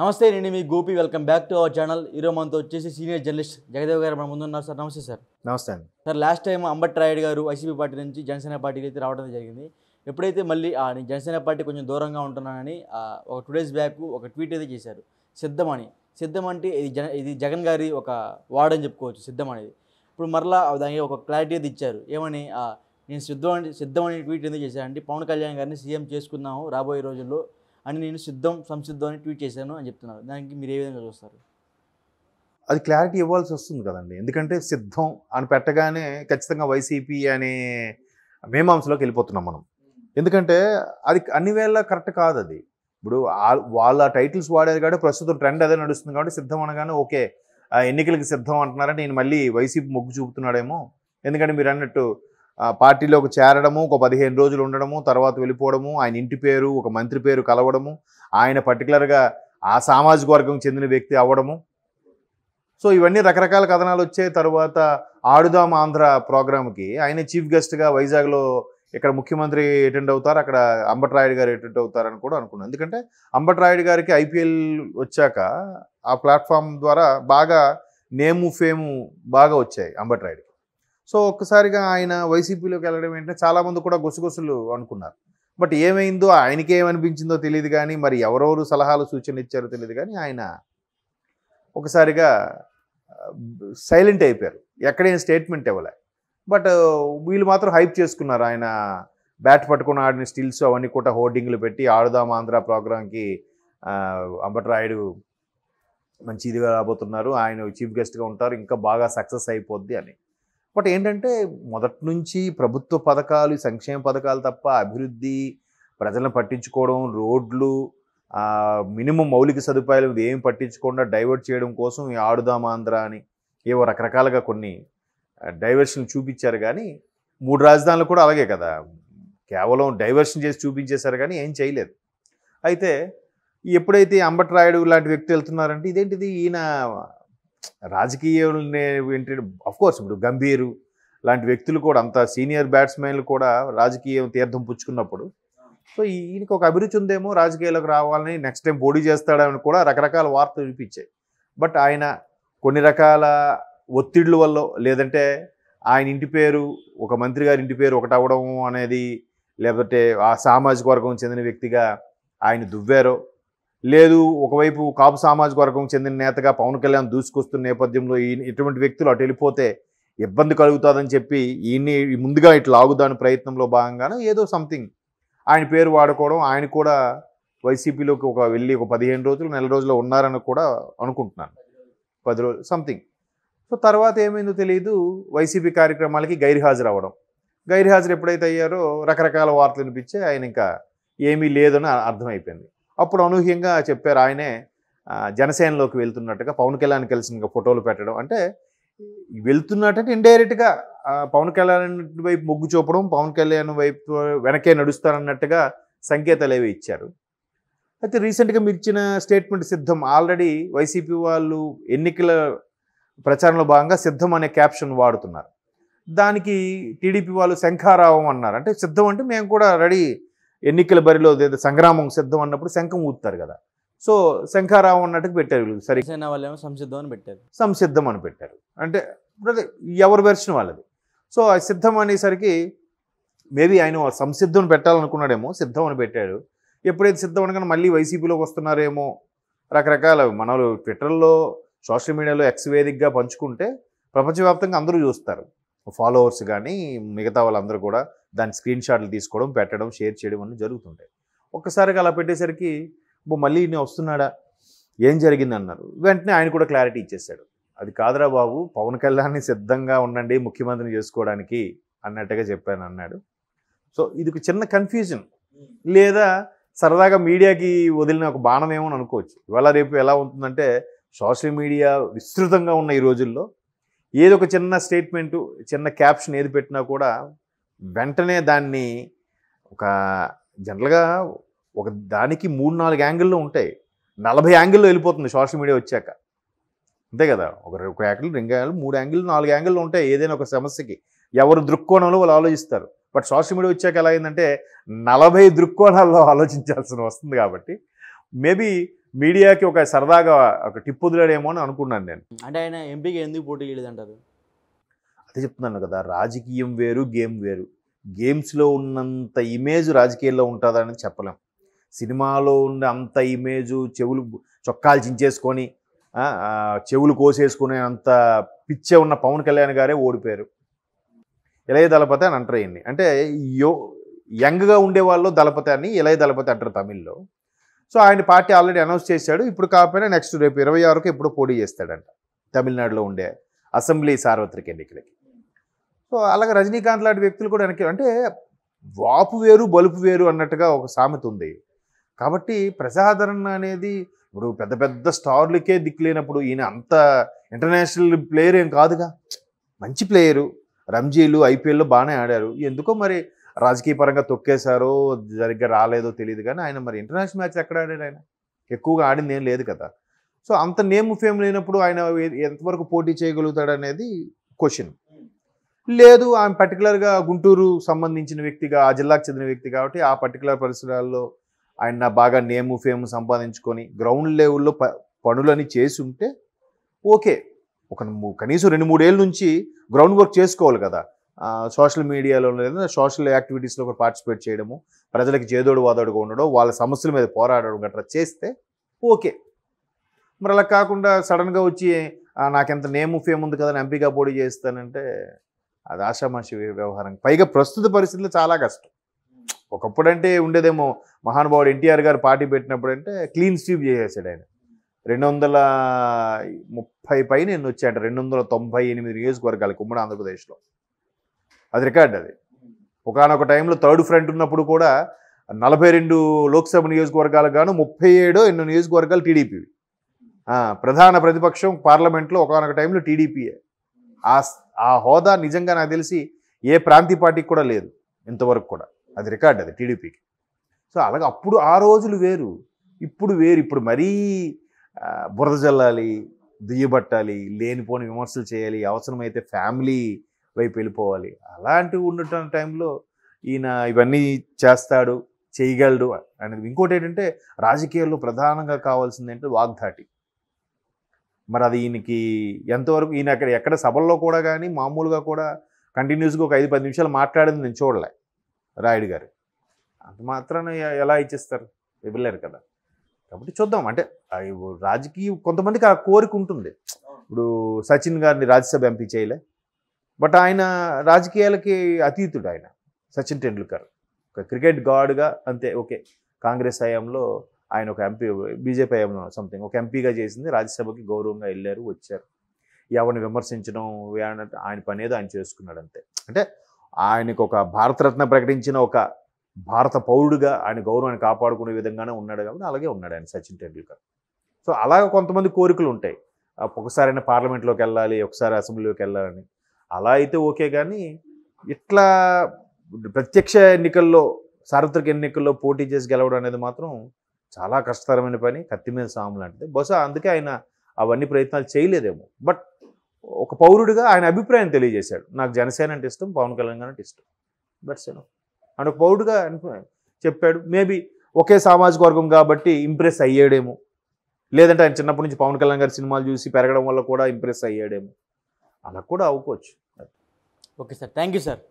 నమస్తే నేను మీ Gopi welcome back to our channel ఈరో మనతో వచ్చేసి సీనియర్ జర్నలిస్ట్ జగదేవ్ గారు మన ముందున్నారు సార్ నమస్తే సార్ నమస్తే అండి sir last time Ambati Rayudu garu YCP party నుంచి జనసేన పార్టీకి అయితే రావడం జరిగింది ఎప్పుడైతే మళ్ళీ నేను జనసేన పార్టీ కొంచెం దూరంగా ఉంటున్నానని ఒక టూ డేస్ బ్యాక్ ఒక ట్వీట్ అయితే చేశారు సిద్ధమని సిద్ధం అంటే ఇది జన ఇది జగన్ గారి ఒక వార్డ్ అని చెప్పుకోవచ్చు సిద్ధం అనేది ఇప్పుడు మరలా దానికి ఒక క్లారిటీ అయితే ఇచ్చారు ఏమని నేను సిద్ధం సిద్ధం అనే ట్వీట్ ఎందుకు చేశానంటే పవన్ కళ్యాణ్ గారిని సీఎం చేసుకున్నాము రాబోయే రోజుల్లో అని నేను సిద్ధం సంసిద్ధం అని ట్వీట్ చేశాను అని చెప్తున్నారు దానికి మీరు ఏ విధంగా చూస్తారు అది క్లారిటీ ఇవ్వాల్సి వస్తుంది కదండి ఎందుకంటే సిద్ధం అని పెట్టగానే ఖచ్చితంగా వైసీపీ అనే మేమాంసలోకి వెళ్ళిపోతున్నాం మనం ఎందుకంటే అది అన్ని వేళ కరెక్ట్ కాదు అది ఇప్పుడు వాళ్ళ టైటిల్స్ వాడేది కాబట్టి ప్రస్తుతం ట్రెండ్ అదే నడుస్తుంది కాబట్టి సిద్ధం అనగానే ఓకే ఎన్నికలకు సిద్ధం అంటున్నారని నేను మళ్ళీ వైసీపీ మొగ్గు చూపుతున్నాడేమో ఎందుకంటే మీరు అన్నట్టు పార్టీలోకి చేరడము ఒక పదిహేను రోజులు ఉండడము తర్వాత వెళ్ళిపోవడము ఆయన ఇంటి పేరు ఒక మంత్రి పేరు కలవడము ఆయన పర్టికులర్గా ఆ సామాజిక వర్గం చెందిన వ్యక్తి అవ్వడము సో ఇవన్నీ రకరకాల కథనాలు వచ్చే తర్వాత ఆడుదాం ఆంధ్ర ప్రోగ్రామ్కి ఆయన చీఫ్ గెస్ట్గా వైజాగ్లో ఇక్కడ ముఖ్యమంత్రి అటెండ్ అవుతారు అక్కడ అంబట్రాయుడు గారు అటెండ్ అవుతారని కూడా అనుకున్నాను ఎందుకంటే అంబట్రాయుడు గారికి ఐపీఎల్ వచ్చాక ఆ ప్లాట్ఫామ్ ద్వారా బాగా నేము ఫేము బాగా వచ్చాయి అంబట్రాయుడు సో ఒక్కసారిగా ఆయన వైసీపీలోకి వెళ్ళడం ఏంటంటే చాలామంది కూడా గుసగుసలు అనుకున్నారు బట్ ఏమైందో ఆయనకి ఏమనిపించిందో తెలియదు కానీ మరి ఎవరెవరు సలహాలు సూచనలు ఇచ్చారో తెలియదు కానీ ఆయన ఒకసారిగా సైలెంట్ అయిపోయారు ఎక్కడైనా స్టేట్మెంట్ ఇవ్వలే బట్ వీళ్ళు మాత్రం హైప్ చేసుకున్నారు ఆయన బ్యాట్ పట్టుకుని ఆడిన స్టిల్స్ అవన్నీ కూడా హోర్డింగ్లు పెట్టి ఆడుదాం ఆంధ్ర ప్రోగ్రాంకి అంబటరాయుడు మంచి ఇదిగా రాబోతున్నారు ఆయన చీఫ్ గెస్ట్గా ఉంటారు ఇంకా బాగా సక్సెస్ అయిపోద్ది అని బట్ ఏంటంటే మొదటి నుంచి ప్రభుత్వ పథకాలు సంక్షేమ పథకాలు తప్ప అభివృద్ధి ప్రజలను పట్టించుకోవడం రోడ్లు మినిమం మౌలిక సదుపాయాలు ఏం పట్టించకుండా డైవర్ట్ చేయడం కోసం ఈ ఆడుదామాంధ్ర అని ఏవో రకరకాలుగా కొన్ని డైవర్షన్లు చూపించారు కానీ మూడు రాజధానులు కూడా అలాగే కదా కేవలం డైవర్షన్ చేసి చూపించేశారు కానీ ఏం చేయలేదు అయితే ఎప్పుడైతే అంబట్ రాయుడు లాంటి వ్యక్తులు వెళ్తున్నారంటే ఇదేంటిది ఈయన రాజకీయాలనే ఎంట్రీ కోర్స్ ఇప్పుడు గంభీరు లాంటి వ్యక్తులు కూడా అంత సీనియర్ బ్యాట్స్మెన్లు కూడా రాజకీయం తీర్థం పుచ్చుకున్నప్పుడు సో ఈయనకి ఒక అభిరుచి ఉందేమో రాజకీయాలకు రావాలని నెక్స్ట్ టైం పోటీ చేస్తాడని కూడా రకరకాల వార్తలు వినిపించాయి బట్ ఆయన కొన్ని రకాల ఒత్తిళ్ళ వల్ల లేదంటే ఆయన ఇంటి పేరు ఒక మంత్రి గారి ఇంటి పేరు ఒకటి అవ్వడం అనేది లేకపోతే ఆ సామాజిక వర్గం చెందిన వ్యక్తిగా ఆయన దువ్వారో లేదు ఒకవైపు కాపు సామాజిక వర్గం చెందిన నేతగా పవన్ కళ్యాణ్ దూసుకొస్తున్న నేపథ్యంలో ఈ ఇటువంటి వ్యక్తులు అటు వెళ్ళిపోతే ఇబ్బంది కలుగుతుందని చెప్పి ఈయన్ని ముందుగా ఇట్లా ఆగుదాని ప్రయత్నంలో భాగంగానే ఏదో సంథింగ్ ఆయన పేరు వాడుకోవడం ఆయన కూడా వైసీపీలోకి ఒక వెళ్ళి ఒక పదిహేను రోజులు నెల రోజులు ఉన్నారని కూడా అనుకుంటున్నాను పది రోజులు సంథింగ్ సో తర్వాత ఏమైందో తెలియదు వైసీపీ కార్యక్రమాలకి గైర్హాజరు అవ్వడం గైర్హాజరు ఎప్పుడైతే అయ్యారో రకరకాల వార్తలు వినిపించి ఆయన ఇంకా ఏమీ లేదని అర్థమైపోయింది అప్పుడు అనూహ్యంగా చెప్పారు ఆయనే జనసేనలోకి వెళ్తున్నట్టుగా పవన్ కళ్యాణ్ కలిసిన ఫోటోలు పెట్టడం అంటే వెళ్తున్నట్టు ఇండైరెక్ట్గా పవన్ కళ్యాణ్ వైపు మొగ్గు చూపడం పవన్ కళ్యాణ్ వైపు వెనకే నడుస్తారన్నట్టుగా సంకేతాలు ఏవి ఇచ్చారు అయితే రీసెంట్గా మీరు ఇచ్చిన స్టేట్మెంట్ సిద్ధం ఆల్రెడీ వైసీపీ వాళ్ళు ఎన్నికల ప్రచారంలో భాగంగా సిద్ధం అనే క్యాప్షన్ వాడుతున్నారు దానికి టీడీపీ వాళ్ళు శంఖారావం అన్నారు అంటే సిద్ధం అంటే మేము కూడా రెడీ ఎన్నికల బరిలో సంగ్రామం సిద్ధం అన్నప్పుడు శంఖం ఊపుతారు కదా సో శంఖారావు అన్నట్టుకు పెట్టారు వీళ్ళు సరే వాళ్ళేమో సంసిద్ధం అని పెట్టారు సంసిద్ధం అని పెట్టారు అంటే ఎవరు పెరిచిన వాళ్ళది సో ఆ సిద్ధం అనేసరికి మేబీ ఆయన సంసిద్ధం పెట్టాలనుకున్నాడేమో సిద్ధం అని పెట్టాడు ఎప్పుడైతే సిద్ధం అనగానే మళ్ళీ వైసీపీలోకి వస్తున్నారేమో రకరకాల మనలో ట్విట్టర్లో సోషల్ మీడియాలో ఎక్స్ పంచుకుంటే ప్రపంచవ్యాప్తంగా అందరూ చూస్తారు ఫాలోవర్స్ కానీ మిగతా వాళ్ళందరూ కూడా దాని స్క్రీన్ షాట్లు తీసుకోవడం పెట్టడం షేర్ చేయడం అన్నీ జరుగుతుంటాయి ఒక్కసారిగా అలా పెట్టేసరికి మళ్ళీ నేను వస్తున్నాడా ఏం జరిగింది అన్నారు వెంటనే ఆయన కూడా క్లారిటీ ఇచ్చేశాడు అది కాదురా బాబు పవన్ కళ్యాణ్ని సిద్ధంగా ఉండండి ముఖ్యమంత్రిని చేసుకోవడానికి అన్నట్టుగా చెప్పాను అన్నాడు సో ఇది ఒక చిన్న కన్ఫ్యూజన్ లేదా సరదాగా మీడియాకి వదిలిన ఒక బాణం ఏమో అనుకోవచ్చు ఇవాళ రేపు ఎలా ఉంటుందంటే సోషల్ మీడియా విస్తృతంగా ఉన్న ఈ రోజుల్లో ఏదో ఒక చిన్న స్టేట్మెంటు చిన్న క్యాప్షన్ ఏది పెట్టినా కూడా వెంటనే దాన్ని ఒక జనరల్గా ఒక దానికి మూడు నాలుగు యాంగిల్లో ఉంటాయి నలభై యాంగిల్లో వెళ్ళిపోతుంది సోషల్ మీడియా వచ్చాక అంతే కదా ఒక ఒక యాంగిల్ రెండు యాంగిల్ మూడు యాంగిల్ నాలుగు యాంగిల్లో ఉంటాయి ఏదైనా ఒక సమస్యకి ఎవరు దృక్కోణంలో వాళ్ళు ఆలోచిస్తారు బట్ సోషల్ మీడియా వచ్చాక ఎలా అయిందంటే నలభై దృక్కోణాల్లో ఆలోచించాల్సిన వస్తుంది కాబట్టి మేబీ మీడియాకి ఒక సరదాగా ఒక టిప్పు వదిలాడేమో అని అనుకున్నాను నేను అంటే ఆయన ఎంపీగా ఎందుకు పోటీ చేయలేదంటారు అదే చెప్తున్నాను కదా రాజకీయం వేరు గేమ్ వేరు గేమ్స్లో ఉన్నంత ఇమేజ్ రాజకీయాల్లో ఉంటుందని చెప్పలేం సినిమాలో ఉండే అంత ఇమేజ్ చెవులు చొక్కాలు చించేసుకొని చెవులు కోసేసుకునే అంత పిచ్చే ఉన్న పవన్ కళ్యాణ్ గారే ఓడిపోయారు ఇలయ దళపతి అని అంటారు అంటే యో యంగ్గా ఉండే వాళ్ళు దళపతి అని ఇలయ దళపతి అంటారు తమిళ్లో సో ఆయన పార్టీ ఆల్రెడీ అనౌన్స్ చేశాడు ఇప్పుడు కాకపోయినా నెక్స్ట్ రేపు ఇరవై ఆరుకు ఎప్పుడో పోటీ చేస్తాడంట తమిళనాడులో ఉండే అసెంబ్లీ సార్వత్రిక ఎన్నికలకి సో అలాగే రజనీకాంత్ లాంటి వ్యక్తులు కూడా వెనక్కి అంటే వాపు వేరు బలుపు వేరు అన్నట్టుగా ఒక సామెత ఉంది కాబట్టి ప్రజాదరణ అనేది ఇప్పుడు పెద్ద పెద్ద స్టార్లకే దిక్కులేనప్పుడు ఈయన అంత ఇంటర్నేషనల్ ప్లేయర్ ఏం కాదుగా మంచి ప్లేయరు రంజీలు ఐపీఎల్లో బాగానే ఆడారు ఎందుకో మరి రాజకీయ పరంగా తొక్కేశారో సరిగ్గా రాలేదో తెలియదు కానీ ఆయన మరి ఇంటర్నేషనల్ మ్యాచ్ ఎక్కడ ఆడాడు ఆయన ఎక్కువగా ఆడింది ఏం లేదు కదా సో అంత నేమ్ ఫేమ్ లేనప్పుడు ఆయన ఎంతవరకు పోటీ చేయగలుగుతాడు అనేది క్వశ్చన్ లేదు ఆమె పర్టికులర్గా గుంటూరు సంబంధించిన వ్యక్తిగా ఆ జిల్లాకు చెందిన వ్యక్తి కాబట్టి ఆ పర్టికులర్ పరిసరాల్లో ఆయన బాగా నేము ఫేమ్ సంపాదించుకొని గ్రౌండ్ లెవెల్లో ప పనులని చేసి ఉంటే ఓకే ఒక కనీసం రెండు మూడేళ్ళ నుంచి గ్రౌండ్ వర్క్ చేసుకోవాలి కదా సోషల్ మీడియాలో లేదా సోషల్ యాక్టివిటీస్లో కూడా పార్టిసిపేట్ చేయడము ప్రజలకు చేదోడు వాదోడుగా ఉండడం వాళ్ళ సమస్యల మీద పోరాడడం గట్రా చేస్తే ఓకే మరి అలా కాకుండా సడన్గా వచ్చి నాకెంత నేమ్ ఫేమ్ ఉంది కదా ఎంపీగా పోటీ చేస్తానంటే అది ఆశామాషి వ్యవహారం పైగా ప్రస్తుత పరిస్థితులు చాలా కష్టం ఒకప్పుడంటే ఉండేదేమో మహానుభావుడు ఎన్టీఆర్ గారు పార్టీ పెట్టినప్పుడు అంటే క్లీన్ స్వీప్ చేసేసాడు ఆయన రెండు వందల ముప్పై పైన ఎన్ని వచ్చాయంట రెండు వందల తొంభై ఎనిమిది నియోజకవర్గాలు కుమ్మడి ఆంధ్రప్రదేశ్లో అది రికార్డ్ అది ఒకనొక టైంలో థర్డ్ ఫ్రంట్ ఉన్నప్పుడు కూడా నలభై రెండు లోక్సభ నియోజకవర్గాలకు గాను ముప్పై ఏడో ఎన్నో నియోజకవర్గాలు టీడీపీ ప్రధాన ప్రతిపక్షం పార్లమెంట్లో ఒకనొక టైంలో టీడీపీయే ఆ ఆ హోదా నిజంగా నాకు తెలిసి ఏ ప్రాంతీయ పార్టీకి కూడా లేదు ఇంతవరకు కూడా అది రికార్డ్ అది టీడీపీకి సో అలాగే అప్పుడు ఆ రోజులు వేరు ఇప్పుడు వేరు ఇప్పుడు మరీ బురద జల్లాలి దుయ్యబట్టాలి లేనిపోని విమర్శలు చేయాలి అవసరమైతే ఫ్యామిలీ వైపు వెళ్ళిపోవాలి అలాంటివి ఉండటం టైంలో ఈయన ఇవన్నీ చేస్తాడు చేయగలడు అనేది ఇంకోటి ఏంటంటే రాజకీయాల్లో ప్రధానంగా కావాల్సింది ఏంటంటే వాగ్ధాటి మరి అది ఈయనకి ఎంతవరకు ఈయన అక్కడ ఎక్కడ సభల్లో కూడా కానీ మామూలుగా కూడా కంటిన్యూస్గా ఒక ఐదు పది నిమిషాలు మాట్లాడింది నేను చూడలే రాయుడు గారు అంత మాత్రాన ఎలా ఇచ్చేస్తారు ఇవ్వలేరు కదా కాబట్టి చూద్దాం అంటే రాజకీయ కొంతమందికి ఆ కోరిక ఉంటుంది ఇప్పుడు సచిన్ గారిని రాజ్యసభ ఎంపీ చేయలే బట్ ఆయన రాజకీయాలకి అతీతుడు ఆయన సచిన్ టెండూల్కర్ ఒక క్రికెట్ గాడ్గా అంతే ఓకే కాంగ్రెస్ హయాంలో ఆయన ఒక ఎంపీ బీజేపీ హయాంలో సంథింగ్ ఒక ఎంపీగా చేసింది రాజ్యసభకి గౌరవంగా వెళ్ళారు వచ్చారు ఎవరిని విమర్శించడం ఆయన పని ఏదో ఆయన చేసుకున్నాడు అంతే అంటే ఆయనకు ఒక భారతరత్న ప్రకటించిన ఒక భారత పౌరుడుగా ఆయన గౌరవాన్ని కాపాడుకునే విధంగానే ఉన్నాడు కాబట్టి అలాగే ఉన్నాడు ఆయన సచిన్ టెండూల్కర్ సో అలాగే కొంతమంది కోరికలు ఉంటాయి ఒకసారి ఆయన పార్లమెంట్లోకి వెళ్ళాలి ఒకసారి అసెంబ్లీలోకి వెళ్ళాలని అలా అయితే ఓకే కానీ ఇట్లా ప్రత్యక్ష ఎన్నికల్లో సార్వత్రిక ఎన్నికల్లో పోటీ చేసి గెలవడం అనేది మాత్రం చాలా కష్టతరమైన పని కత్తి మీద సాము లాంటిది బహుశా అందుకే ఆయన అవన్నీ ప్రయత్నాలు చేయలేదేమో బట్ ఒక పౌరుడిగా ఆయన అభిప్రాయం తెలియజేశాడు నాకు జనసేన అంటే ఇష్టం పవన్ కళ్యాణ్ గారు అంటే ఇష్టం బట్ సేనో ఆయన ఒక పౌరుడిగా చెప్పాడు మేబీ ఒకే సామాజిక వర్గం కాబట్టి ఇంప్రెస్ అయ్యాడేమో లేదంటే ఆయన చిన్నప్పటి నుంచి పవన్ కళ్యాణ్ గారి సినిమాలు చూసి పెరగడం వల్ల కూడా ఇంప్రెస్ అయ్యాడేమో అలా కూడా అవ్వచ్చు okay sir thank you sir